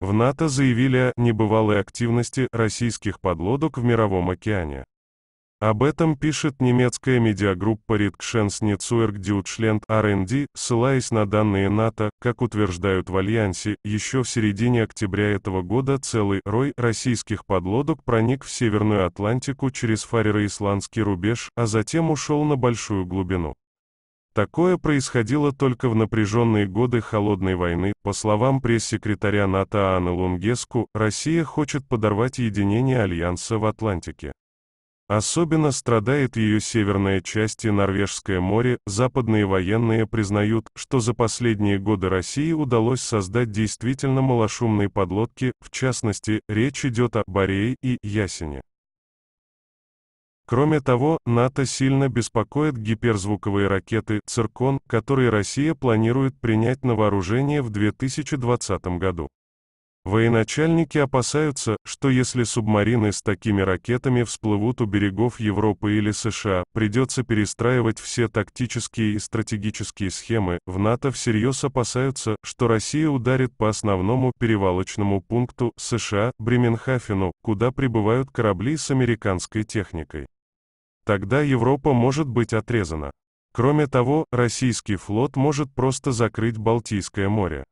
В НАТО заявили о небывалой активности российских подлодок в Мировом океане. Об этом пишет немецкая медиагруппа Ritkschensnetzwerk РНД, ссылаясь на данные НАТО, как утверждают в Альянсе, еще в середине октября этого года целый рой российских подлодок проник в Северную Атлантику через Фареры-Исландский рубеж, а затем ушел на большую глубину. Такое происходило только в напряженные годы Холодной войны. По словам пресс-секретаря НАТО Анны Лунгеску, Россия хочет подорвать единение Альянса в Атлантике. Особенно страдает ее северная часть и Норвежское море, западные военные признают, что за последние годы России удалось создать действительно малошумные подлодки, в частности, речь идет о «Борее» и «Ясене». Кроме того, НАТО сильно беспокоит гиперзвуковые ракеты «Циркон», которые Россия планирует принять на вооружение в 2020 году. Военачальники опасаются, что если субмарины с такими ракетами всплывут у берегов Европы или США, придется перестраивать все тактические и стратегические схемы. В НАТО всерьез опасаются, что Россия ударит по основному перевалочному пункту США, Бременхафену, куда прибывают корабли с американской техникой. Тогда Европа может быть отрезана. Кроме того, российский флот может просто закрыть Балтийское море.